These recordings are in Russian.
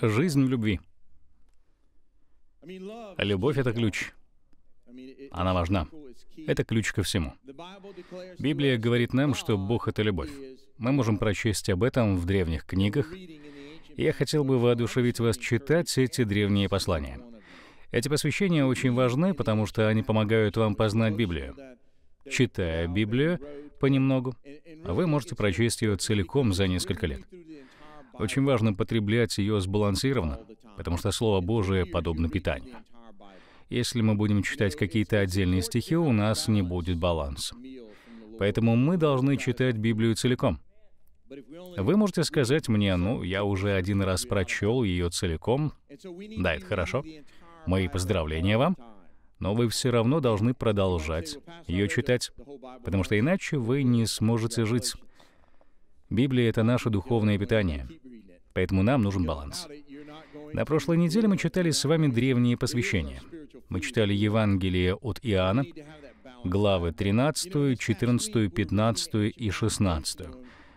Жизнь в любви. Любовь — это ключ. Она важна. Это ключ ко всему. Библия говорит нам, что Бог — это любовь. Мы можем прочесть об этом в древних книгах. Я хотел бы воодушевить вас читать эти древние послания. Эти посвящения очень важны, потому что они помогают вам познать Библию. Читая Библию понемногу, вы можете прочесть ее целиком за несколько лет. Очень важно потреблять ее сбалансированно, потому что Слово Божие подобно питанию. Если мы будем читать какие-то отдельные стихи, у нас не будет баланса. Поэтому мы должны читать Библию целиком. Вы можете сказать мне, ну, я уже один раз прочел ее целиком. Да, это хорошо. Мои поздравления вам. Но вы все равно должны продолжать ее читать, потому что иначе вы не сможете жить. Библия — это наше духовное питание. Поэтому нам нужен баланс. На прошлой неделе мы читали с вами древние посвящения. Мы читали Евангелие от Иоанна, главы 13, 14, 15 и 16.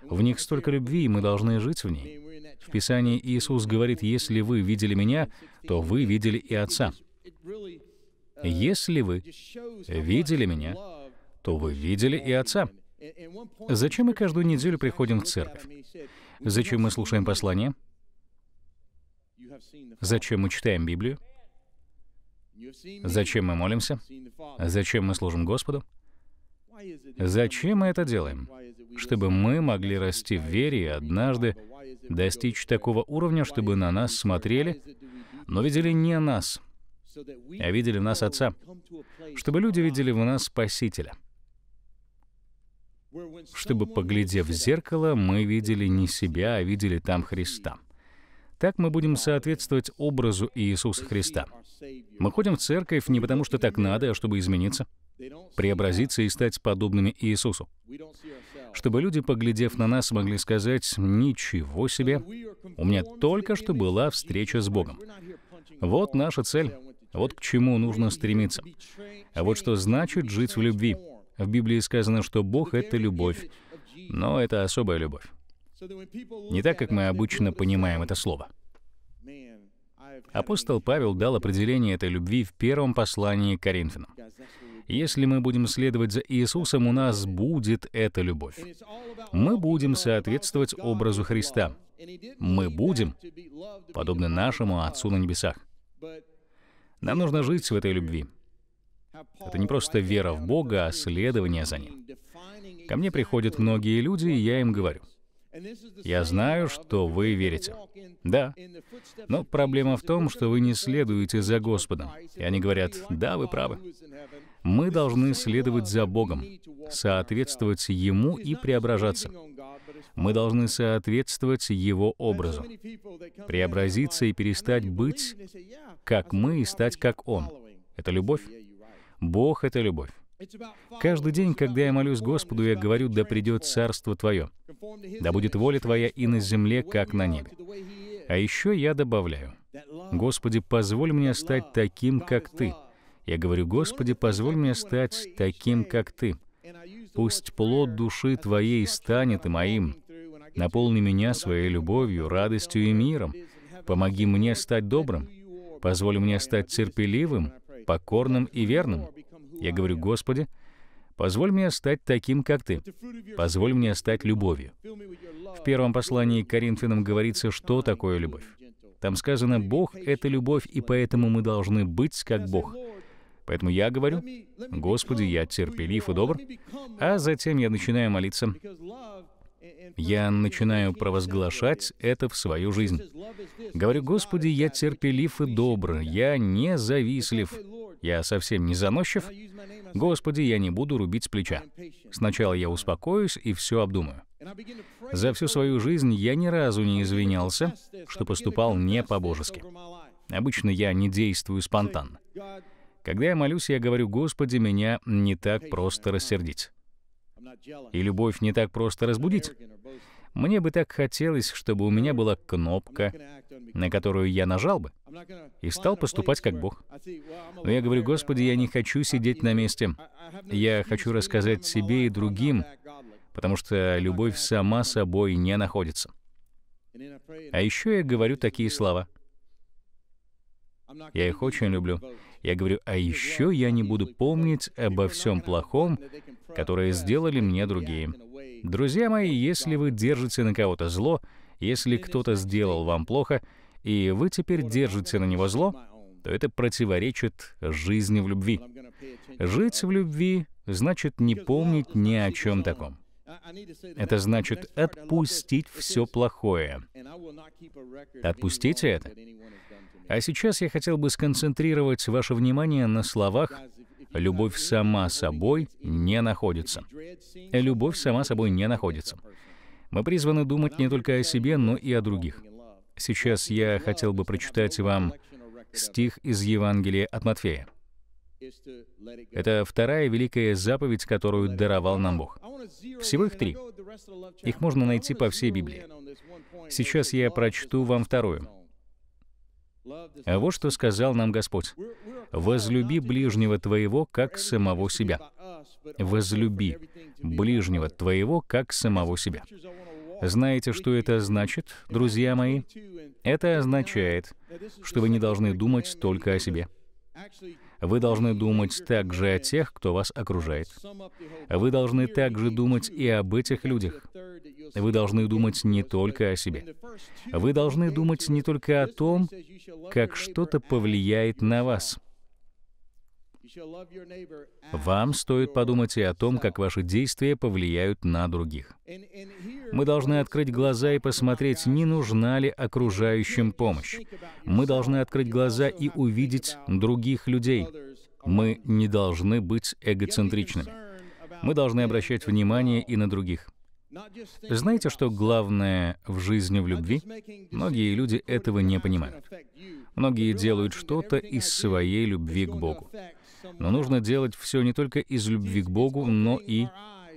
В них столько любви, и мы должны жить в ней. В Писании Иисус говорит, «Если вы видели Меня, то вы видели и Отца». «Если вы видели Меня, то вы видели и Отца». Зачем мы каждую неделю приходим в церковь? Зачем мы слушаем послание? Зачем мы читаем Библию? Зачем мы молимся? Зачем мы служим Господу? Зачем мы это делаем? Чтобы мы могли расти в вере и однажды достичь такого уровня, чтобы на нас смотрели, но видели не нас, а видели в нас Отца, чтобы люди видели в нас Спасителя — чтобы, поглядев в зеркало, мы видели не себя, а видели там Христа. Так мы будем соответствовать образу Иисуса Христа. Мы ходим в церковь не потому, что так надо, а чтобы измениться, преобразиться и стать подобными Иисусу. Чтобы люди, поглядев на нас, могли сказать «Ничего себе! У меня только что была встреча с Богом». Вот наша цель, вот к чему нужно стремиться. А вот что значит жить в любви — в Библии сказано, что Бог — это любовь, но это особая любовь. Не так, как мы обычно понимаем это слово. Апостол Павел дал определение этой любви в первом послании к Коринфянам. Если мы будем следовать за Иисусом, у нас будет эта любовь. Мы будем соответствовать образу Христа. Мы будем, подобны нашему Отцу на небесах. Нам нужно жить в этой любви — это не просто вера в Бога, а следование за Ним. Ко мне приходят многие люди, и я им говорю, я знаю, что вы верите. Да. Но проблема в том, что вы не следуете за Господом. И они говорят, да, вы правы. Мы должны следовать за Богом, соответствовать Ему и преображаться. Мы должны соответствовать Его образу, преобразиться и перестать быть как мы и стать как Он. Это любовь. Бог — это любовь. Каждый день, когда я молюсь Господу, я говорю, да придет Царство Твое, да будет воля Твоя и на земле, как на небе. А еще я добавляю, Господи, позволь мне стать таким, как Ты. Я говорю, Господи, позволь мне стать таким, как Ты. Пусть плод души Твоей станет и моим. Наполни меня своей любовью, радостью и миром. Помоги мне стать добрым. Позволь мне стать терпеливым покорным и верным. Я говорю, Господи, позволь мне стать таким, как Ты. Позволь мне стать любовью. В первом послании к Коринфянам говорится, что такое любовь. Там сказано, Бог — это любовь, и поэтому мы должны быть как Бог. Поэтому я говорю, «Господи, я терпелив и добр», а затем я начинаю молиться, я начинаю провозглашать это в свою жизнь. Говорю, Господи, я терпелив и добр, я не завистлив, я совсем не заносчив. Господи, я не буду рубить с плеча. Сначала я успокоюсь и все обдумаю. За всю свою жизнь я ни разу не извинялся, что поступал не по-божески. Обычно я не действую спонтанно. Когда я молюсь, я говорю, «Господи, меня не так просто рассердить». И любовь не так просто разбудить. Мне бы так хотелось, чтобы у меня была кнопка, на которую я нажал бы, и стал поступать как Бог. Но я говорю, Господи, я не хочу сидеть на месте. Я хочу рассказать себе и другим, потому что любовь сама собой не находится. А еще я говорю такие слова. Я их очень люблю. Я говорю, а еще я не буду помнить обо всем плохом, которое сделали мне другие. Друзья мои, если вы держите на кого-то зло, если кто-то сделал вам плохо, и вы теперь держите на него зло, то это противоречит жизни в любви. Жить в любви значит не помнить ни о чем таком. Это значит отпустить все плохое. Отпустите это. А сейчас я хотел бы сконцентрировать ваше внимание на словах «любовь сама собой не находится». Любовь сама собой не находится. Мы призваны думать не только о себе, но и о других. Сейчас я хотел бы прочитать вам стих из Евангелия от Матфея. Это вторая великая заповедь, которую даровал нам Бог. Всего их три. Их можно найти по всей Библии. Сейчас я прочту вам вторую. А вот что сказал нам Господь. «Возлюби ближнего твоего, как самого себя». «Возлюби ближнего твоего, как самого себя». Знаете, что это значит, друзья мои? Это означает, что вы не должны думать только о себе. Вы должны думать также о тех, кто вас окружает. Вы должны также думать и об этих людях. Вы должны думать не только о себе. Вы должны думать не только о том, как что-то повлияет на вас — вам стоит подумать и о том, как ваши действия повлияют на других. Мы должны открыть глаза и посмотреть, не нужна ли окружающим помощь. Мы должны открыть глаза и увидеть других людей. Мы не должны быть эгоцентричными. Мы должны обращать внимание и на других. Знаете, что главное в жизни в любви? Многие люди этого не понимают. Многие делают что-то из своей любви к Богу. Но нужно делать все не только из любви к Богу, но и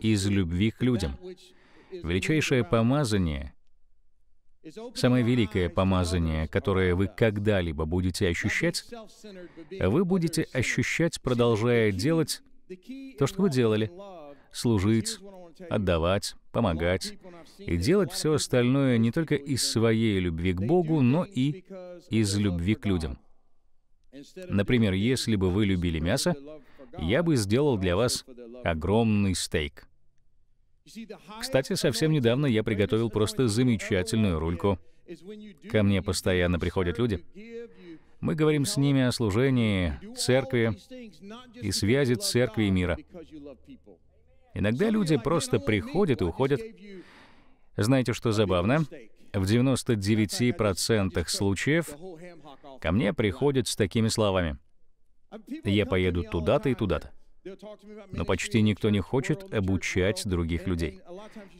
из любви к людям. Величайшее помазание — самое великое помазание, которое вы когда-либо будете ощущать, вы будете ощущать, продолжая делать то, что вы делали, служить, отдавать, помогать и делать все остальное не только из своей любви к Богу, но и из любви к людям. Например, если бы вы любили мясо, я бы сделал для вас огромный стейк. Кстати, совсем недавно я приготовил просто замечательную рульку. Ко мне постоянно приходят люди. Мы говорим с ними о служении церкви и связи церкви и мира. Иногда люди просто приходят и уходят. Знаете, что забавно? В 99% случаев Ко мне приходят с такими словами. Я поеду туда-то и туда-то. Но почти никто не хочет обучать других людей.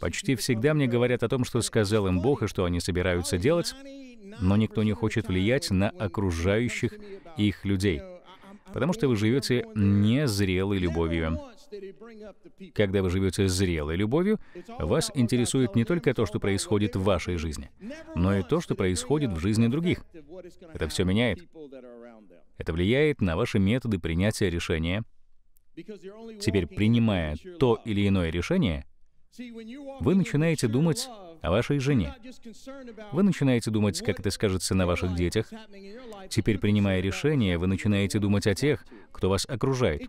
Почти всегда мне говорят о том, что сказал им Бог и что они собираются делать, но никто не хочет влиять на окружающих их людей, потому что вы живете незрелой любовью. Когда вы живете зрелой любовью, вас интересует не только то, что происходит в вашей жизни, но и то, что происходит в жизни других. Это все меняет. Это влияет на ваши методы принятия решения. Теперь, принимая то или иное решение, вы начинаете думать о вашей жене. Вы начинаете думать, как это скажется на ваших детях. Теперь, принимая решения, вы начинаете думать о тех, кто вас окружает,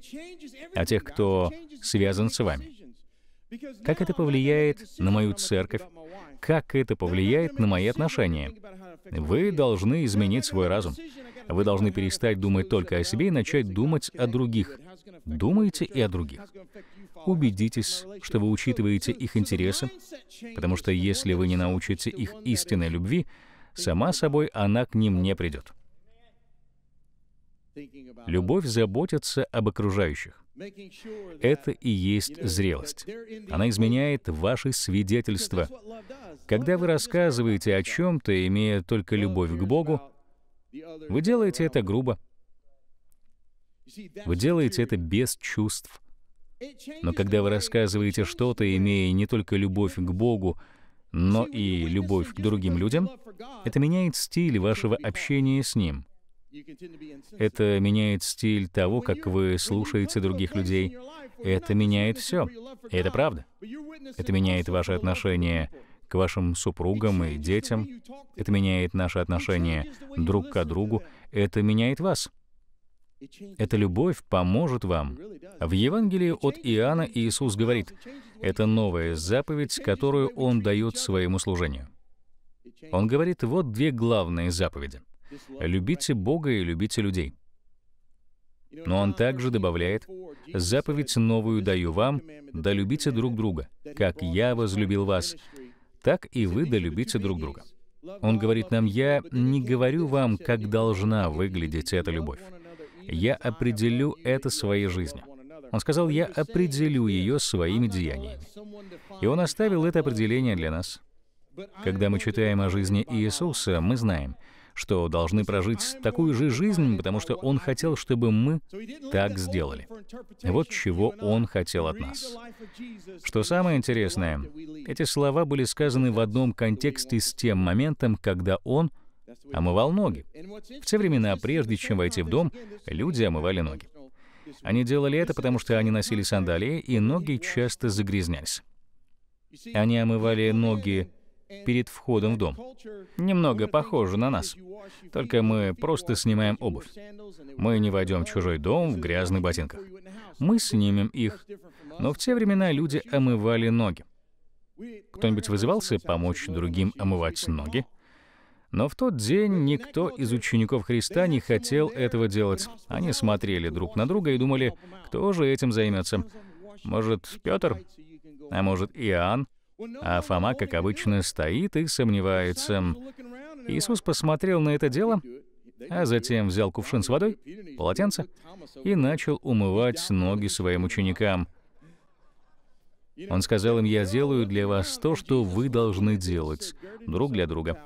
о тех, кто связан с вами. Как это повлияет на мою церковь? Как это повлияет на мои отношения? Вы должны изменить свой разум. Вы должны перестать думать только о себе и начать думать о других, Думайте и о других. Убедитесь, что вы учитываете их интересы, потому что если вы не научите их истинной любви, сама собой она к ним не придет. Любовь заботится об окружающих. Это и есть зрелость. Она изменяет ваши свидетельства. Когда вы рассказываете о чем-то, имея только любовь к Богу, вы делаете это грубо, вы делаете это без чувств. Но когда вы рассказываете что-то, имея не только любовь к Богу, но и любовь к другим людям, это меняет стиль вашего общения с Ним. Это меняет стиль того, как вы слушаете других людей. Это меняет все. И это правда. Это меняет ваши отношения к вашим супругам и детям. Это меняет наши отношения друг к другу. Это меняет вас. Эта любовь поможет вам. В Евангелии от Иоанна Иисус говорит, это новая заповедь, которую Он дает своему служению. Он говорит, вот две главные заповеди. «Любите Бога и любите людей». Но он также добавляет, «Заповедь новую даю вам, да любите друг друга, как я возлюбил вас, так и вы да любите друг друга». Он говорит нам, «Я не говорю вам, как должна выглядеть эта любовь я определю это своей жизнью. Он сказал, я определю ее своими деяниями. И он оставил это определение для нас. Когда мы читаем о жизни Иисуса, мы знаем, что должны прожить такую же жизнь, потому что Он хотел, чтобы мы так сделали. Вот чего Он хотел от нас. Что самое интересное, эти слова были сказаны в одном контексте с тем моментом, когда Он омывал ноги. В те времена, прежде чем войти в дом, люди омывали ноги. Они делали это, потому что они носили сандалии, и ноги часто загрязнялись. Они омывали ноги перед входом в дом. Немного похоже на нас. Только мы просто снимаем обувь. Мы не войдем в чужой дом в грязных ботинках. Мы снимем их. Но в те времена люди омывали ноги. Кто-нибудь вызывался помочь другим омывать ноги? Но в тот день никто из учеников Христа не хотел этого делать. Они смотрели друг на друга и думали, кто же этим займется. Может, Петр? А может, Иоанн? А Фома, как обычно, стоит и сомневается. Иисус посмотрел на это дело, а затем взял кувшин с водой, полотенце, и начал умывать ноги своим ученикам — он сказал им, «Я делаю для вас то, что вы должны делать, друг для друга».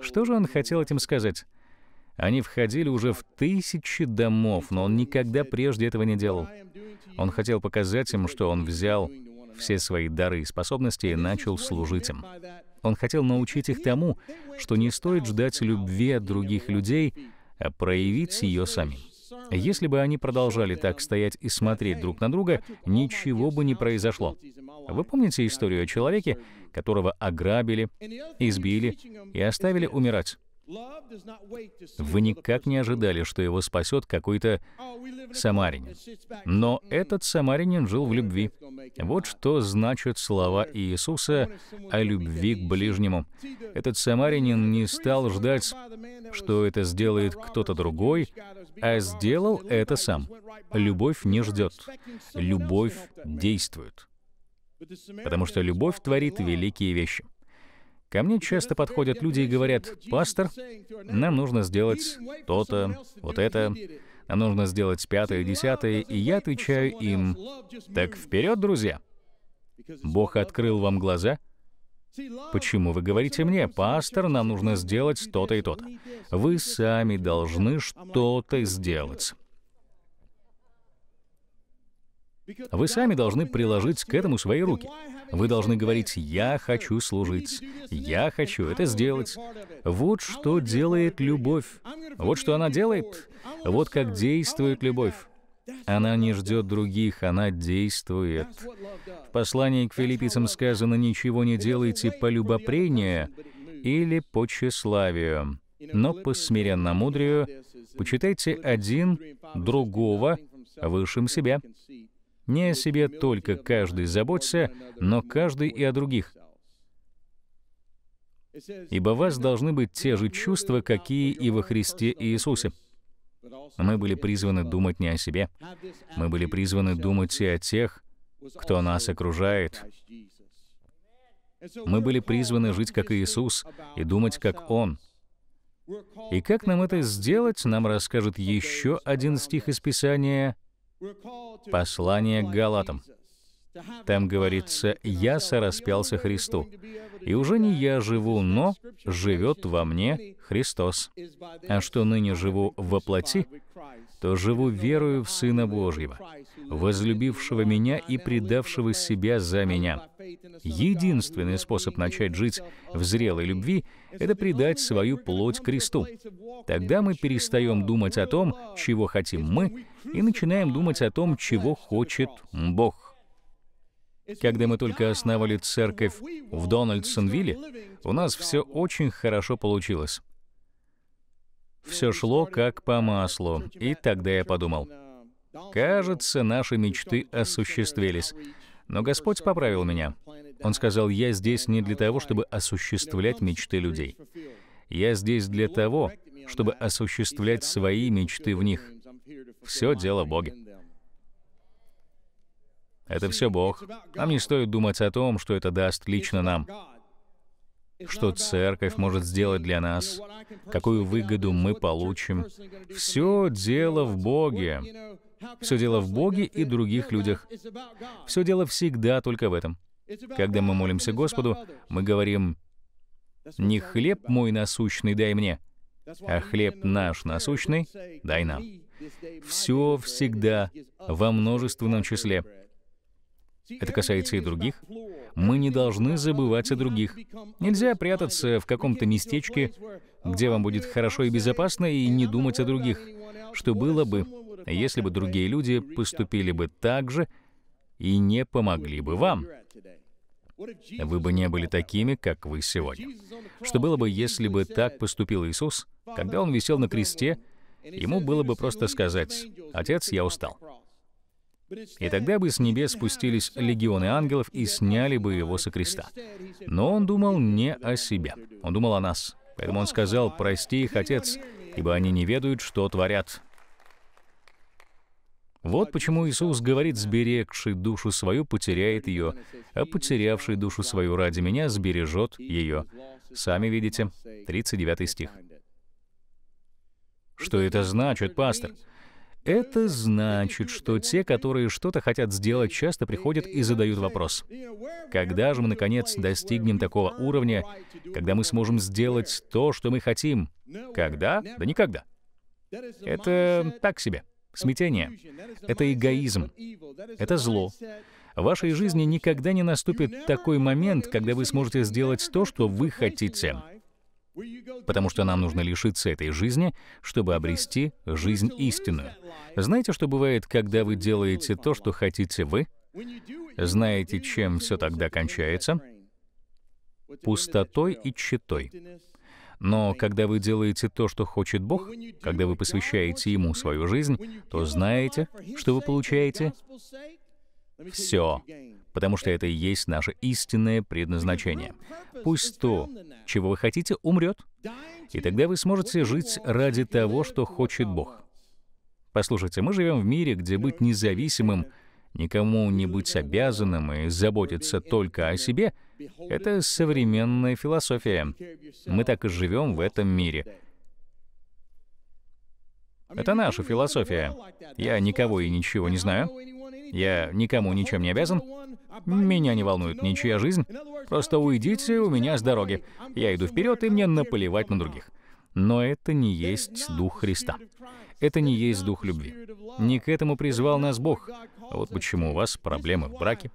Что же он хотел этим сказать? Они входили уже в тысячи домов, но он никогда прежде этого не делал. Он хотел показать им, что он взял все свои дары и способности и начал служить им. Он хотел научить их тому, что не стоит ждать любви от других людей, а проявить ее самим. Если бы они продолжали так стоять и смотреть друг на друга, ничего бы не произошло. Вы помните историю о человеке, которого ограбили, избили и оставили умирать? Вы никак не ожидали, что его спасет какой-то oh, самарянин. Но этот самарянин жил в любви. Вот что значат слова Иисуса о любви к ближнему. Этот самарянин не стал ждать, что это сделает кто-то другой, а сделал это сам. Любовь не ждет. Любовь действует. Потому что любовь творит великие вещи. Ко мне часто подходят люди и говорят, «Пастор, нам нужно сделать то-то, вот это, нам нужно сделать пятое, десятое», и я отвечаю им, «Так вперед, друзья!» Бог открыл вам глаза — Почему вы говорите мне, пастор, нам нужно сделать то-то и то-то? Вы сами должны что-то сделать. Вы сами должны приложить к этому свои руки. Вы должны говорить «Я хочу служить», «Я хочу это сделать». Вот что делает любовь. Вот что она делает. Вот как действует любовь. Она не ждет других, она действует. В послании к филиппийцам сказано «Ничего не делайте по любопрению или по тщеславию, но по смиренномудрию почитайте один другого высшим себя». Не о себе только каждый заботься, но каждый и о других. Ибо у вас должны быть те же чувства, какие и во Христе Иисусе. Мы были призваны думать не о себе. Мы были призваны думать и о тех, кто нас окружает. Мы были призваны жить как Иисус и думать как Он. И как нам это сделать, нам расскажет еще один стих из Писания, Послание к Галатам. Там говорится, «Я сораспялся Христу». И уже не я живу, но живет во мне Христос. А что ныне живу во плоти, то живу верою в Сына Божьего, возлюбившего меня и предавшего себя за меня. Единственный способ начать жить в зрелой любви — это предать свою плоть кресту. Тогда мы перестаем думать о том, чего хотим мы, и начинаем думать о том, чего хочет Бог. Когда мы только основали церковь в Дональдсонвилле, у нас все очень хорошо получилось. Все шло как по маслу, и тогда я подумал, кажется, наши мечты осуществились. Но Господь поправил меня. Он сказал, я здесь не для того, чтобы осуществлять мечты людей. Я здесь для того, чтобы осуществлять свои мечты в них. Все дело в Боге. Это все Бог. Нам не стоит думать о том, что это даст лично нам. Что церковь может сделать для нас, какую выгоду мы получим. Все дело в Боге. Все дело в Боге и других людях. Все дело всегда только в этом. Когда мы молимся Господу, мы говорим, «Не хлеб мой насущный дай мне, а хлеб наш насущный дай нам». Все всегда во множественном числе. Это касается и других. Мы не должны забывать о других. Нельзя прятаться в каком-то местечке, где вам будет хорошо и безопасно, и не думать о других. Что было бы, если бы другие люди поступили бы так же и не помогли бы вам? Вы бы не были такими, как вы сегодня. Что было бы, если бы так поступил Иисус, когда Он висел на кресте, Ему было бы просто сказать, «Отец, я устал». И тогда бы с небес спустились легионы ангелов и сняли бы его со креста. Но он думал не о себе, он думал о нас. Поэтому он сказал, «Прости их, Отец, ибо они не ведают, что творят». Вот почему Иисус говорит, «Сберегший душу свою потеряет ее, а потерявший душу свою ради меня сбережет ее». Сами видите, 39 стих. Что это значит, пастор? Это значит, что те, которые что-то хотят сделать, часто приходят и задают вопрос. Когда же мы, наконец, достигнем такого уровня, когда мы сможем сделать то, что мы хотим? Когда? Да никогда. Это так себе. Смятение. Это эгоизм. Это зло. В вашей жизни никогда не наступит такой момент, когда вы сможете сделать то, что вы хотите потому что нам нужно лишиться этой жизни, чтобы обрести жизнь истинную. Знаете, что бывает, когда вы делаете то, что хотите вы? Знаете, чем все тогда кончается? Пустотой и читой. Но когда вы делаете то, что хочет Бог, когда вы посвящаете Ему свою жизнь, то знаете, что вы получаете все, потому что это и есть наше истинное предназначение. Пусть то, чего вы хотите, умрет, и тогда вы сможете жить ради того, что хочет Бог. Послушайте, мы живем в мире, где быть независимым, никому не быть обязанным и заботиться только о себе — это современная философия. Мы так и живем в этом мире. Это наша философия. Я никого и ничего не знаю. Я никому ничем не обязан. Меня не волнует ничья жизнь. Просто уйдите у меня с дороги. Я иду вперед, и мне наплевать на других. Но это не есть Дух Христа. Это не есть дух любви. Не к этому призвал нас Бог. А вот почему у вас проблемы в браке.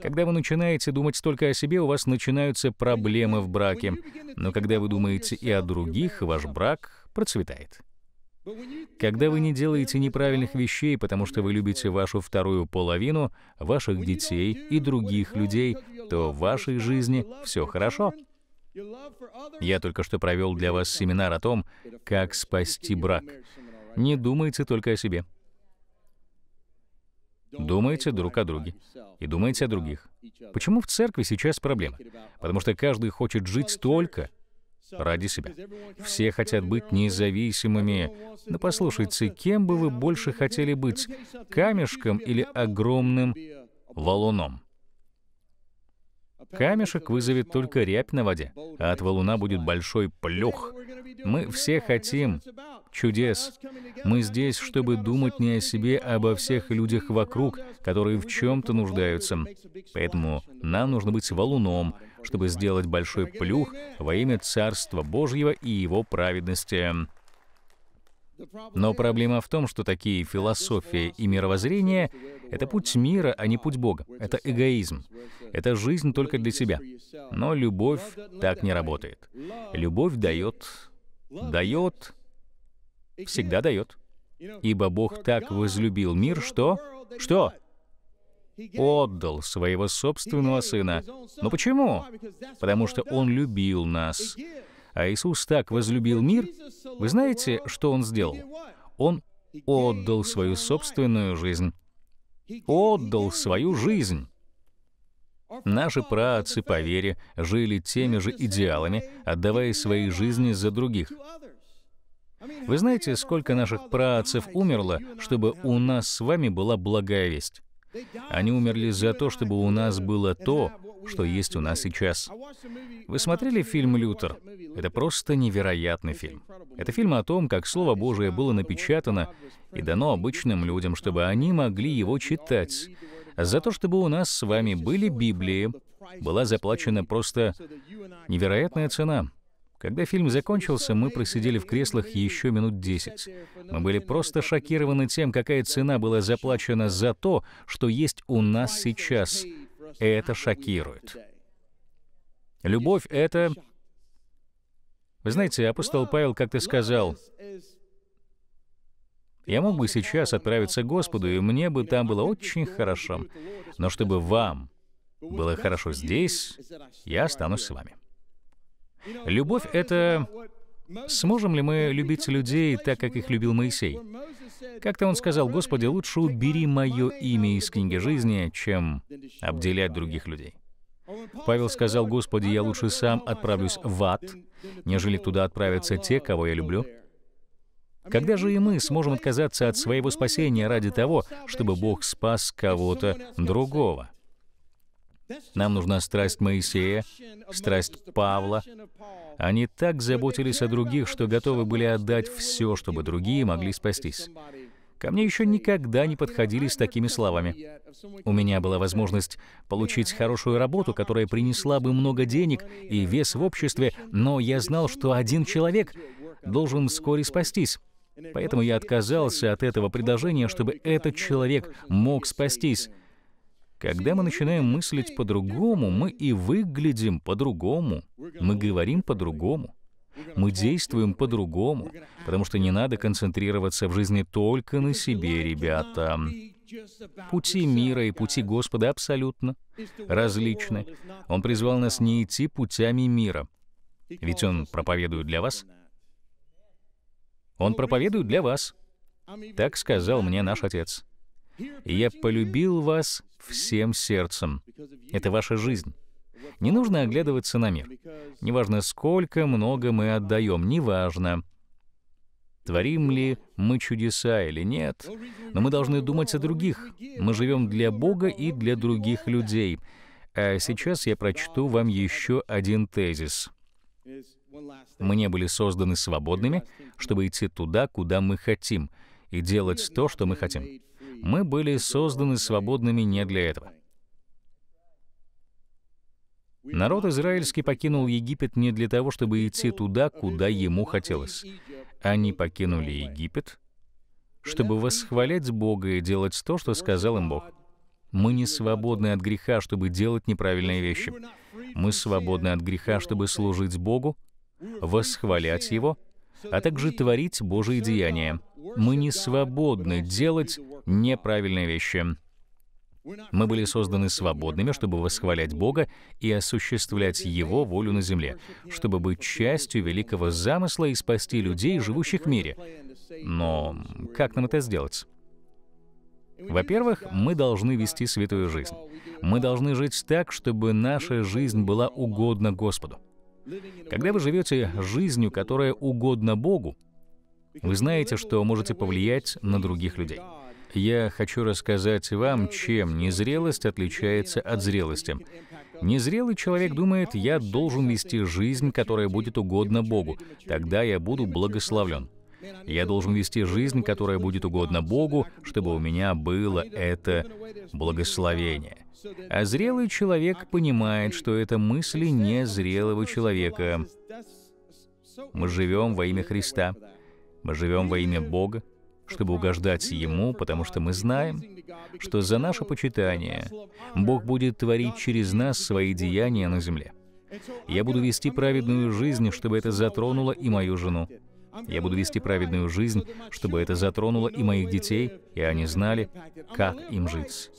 Когда вы начинаете думать только о себе, у вас начинаются проблемы в браке. Но когда вы думаете и о других, ваш брак процветает. Когда вы не делаете неправильных вещей, потому что вы любите вашу вторую половину, ваших детей и других людей, то в вашей жизни все хорошо. Я только что провел для вас семинар о том, как спасти брак. Не думайте только о себе. Думайте друг о друге и думайте о других. Почему в церкви сейчас проблема? Потому что каждый хочет жить только ради себя. Все хотят быть независимыми. Но послушайте, кем бы вы больше хотели быть, камешком или огромным валуном? Камешек вызовет только рябь на воде, а от валуна будет большой плюх. Мы все хотим чудес. Мы здесь, чтобы думать не о себе, а обо всех людях вокруг, которые в чем-то нуждаются. Поэтому нам нужно быть валуном, чтобы сделать большой плюх во имя Царства Божьего и Его праведности. Но проблема в том, что такие философия и мировоззрение — это путь мира, а не путь Бога. Это эгоизм. Это жизнь только для себя. Но любовь так не работает. Любовь дает, дает, всегда дает. Ибо Бог так возлюбил мир, что... Что? отдал своего собственного сына. Но почему? Потому что он любил нас. А Иисус так возлюбил мир, вы знаете, что Он сделал? Он отдал свою собственную жизнь. Отдал свою жизнь. Наши праотцы по вере жили теми же идеалами, отдавая свои жизни за других. Вы знаете, сколько наших праотцев умерло, чтобы у нас с вами была благая весть? Они умерли за то, чтобы у нас было то, что есть у нас сейчас. Вы смотрели фильм «Лютер»? Это просто невероятный фильм. Это фильм о том, как Слово Божие было напечатано и дано обычным людям, чтобы они могли его читать. За то, чтобы у нас с вами были Библии, была заплачена просто невероятная цена. Когда фильм закончился, мы просидели в креслах еще минут десять. Мы были просто шокированы тем, какая цена была заплачена за то, что есть у нас сейчас — это шокирует. Любовь — это... Вы знаете, апостол Павел как-то сказал, «Я мог бы сейчас отправиться к Господу, и мне бы там было очень хорошо, но чтобы вам было хорошо здесь, я останусь с вами». Любовь — это Сможем ли мы любить людей так, как их любил Моисей? Как-то он сказал, «Господи, лучше убери мое имя из книги жизни, чем обделять других людей». Павел сказал, «Господи, я лучше сам отправлюсь в ад, нежели туда отправятся те, кого я люблю». Когда же и мы сможем отказаться от своего спасения ради того, чтобы Бог спас кого-то другого? Нам нужна страсть Моисея, страсть Павла. Они так заботились о других, что готовы были отдать все, чтобы другие могли спастись. Ко мне еще никогда не подходили с такими словами. У меня была возможность получить хорошую работу, которая принесла бы много денег и вес в обществе, но я знал, что один человек должен вскоре спастись. Поэтому я отказался от этого предложения, чтобы этот человек мог спастись. Когда мы начинаем мыслить по-другому, мы и выглядим по-другому, мы говорим по-другому, мы действуем по-другому, потому что не надо концентрироваться в жизни только на себе, ребята. Пути мира и пути Господа абсолютно различны. Он призвал нас не идти путями мира, ведь Он проповедует для вас. Он проповедует для вас. Так сказал мне наш Отец я полюбил вас всем сердцем. Это ваша жизнь. Не нужно оглядываться на мир. Неважно, сколько много мы отдаем, неважно, творим ли мы чудеса или нет, но мы должны думать о других. Мы живем для Бога и для других людей. А сейчас я прочту вам еще один тезис. Мы не были созданы свободными, чтобы идти туда, куда мы хотим, и делать то, что мы хотим. Мы были созданы свободными не для этого. Народ израильский покинул Египет не для того, чтобы идти туда, куда ему хотелось. Они покинули Египет, чтобы восхвалять Бога и делать то, что сказал им Бог. Мы не свободны от греха, чтобы делать неправильные вещи. Мы свободны от греха, чтобы служить Богу, восхвалять Его, а также творить Божие деяния — мы не свободны делать неправильные вещи. Мы были созданы свободными, чтобы восхвалять Бога и осуществлять Его волю на земле, чтобы быть частью великого замысла и спасти людей, живущих в мире. Но как нам это сделать? Во-первых, мы должны вести святую жизнь. Мы должны жить так, чтобы наша жизнь была угодна Господу. Когда вы живете жизнью, которая угодна Богу, вы знаете, что можете повлиять на других людей. Я хочу рассказать вам, чем незрелость отличается от зрелости. Незрелый человек думает, я должен вести жизнь, которая будет угодна Богу, тогда я буду благословлен. Я должен вести жизнь, которая будет угодна Богу, чтобы у меня было это благословение. А зрелый человек понимает, что это мысли незрелого человека. Мы живем во имя Христа. Мы живем во имя Бога, чтобы угождать Ему, потому что мы знаем, что за наше почитание Бог будет творить через нас свои деяния на земле. Я буду вести праведную жизнь, чтобы это затронуло и мою жену. Я буду вести праведную жизнь, чтобы это затронуло и моих детей, и они знали, как им жить.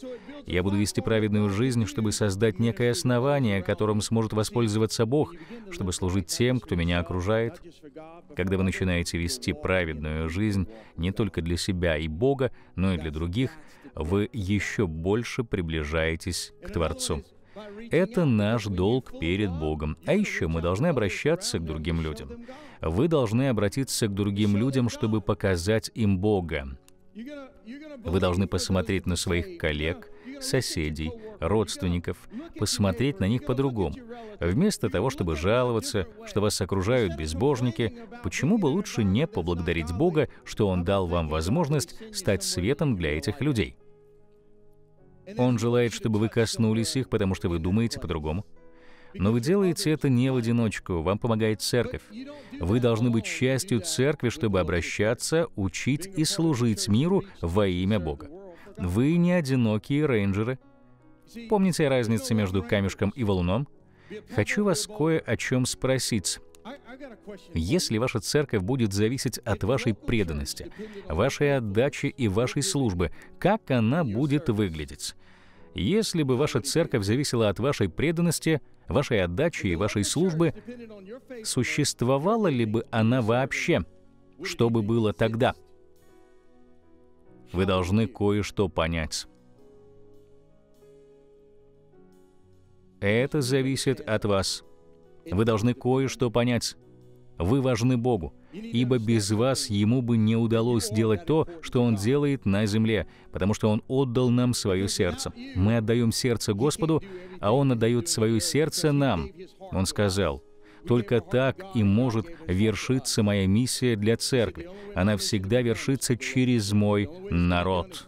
Я буду вести праведную жизнь, чтобы создать некое основание, которым сможет воспользоваться Бог, чтобы служить тем, кто меня окружает. Когда вы начинаете вести праведную жизнь не только для себя и Бога, но и для других, вы еще больше приближаетесь к Творцу. Это наш долг перед Богом. А еще мы должны обращаться к другим людям вы должны обратиться к другим людям, чтобы показать им Бога. Вы должны посмотреть на своих коллег, соседей, родственников, посмотреть на них по-другому. Вместо того, чтобы жаловаться, что вас окружают безбожники, почему бы лучше не поблагодарить Бога, что Он дал вам возможность стать светом для этих людей? Он желает, чтобы вы коснулись их, потому что вы думаете по-другому. Но вы делаете это не в одиночку, вам помогает церковь. Вы должны быть частью церкви, чтобы обращаться, учить и служить миру во имя Бога. Вы не одинокие рейнджеры. Помните разницу между камешком и валуном? Хочу вас кое о чем спросить. Если ваша церковь будет зависеть от вашей преданности, вашей отдачи и вашей службы, как она будет выглядеть? Если бы ваша церковь зависела от вашей преданности, вашей отдачи и вашей службы, существовала ли бы она вообще? Что бы было тогда? Вы должны кое-что понять. Это зависит от вас. Вы должны кое-что понять. Вы важны Богу, ибо без вас Ему бы не удалось сделать то, что Он делает на земле, потому что Он отдал нам свое сердце. Мы отдаем сердце Господу, а Он отдает свое сердце нам. Он сказал, только так и может вершиться моя миссия для церкви. Она всегда вершится через мой народ.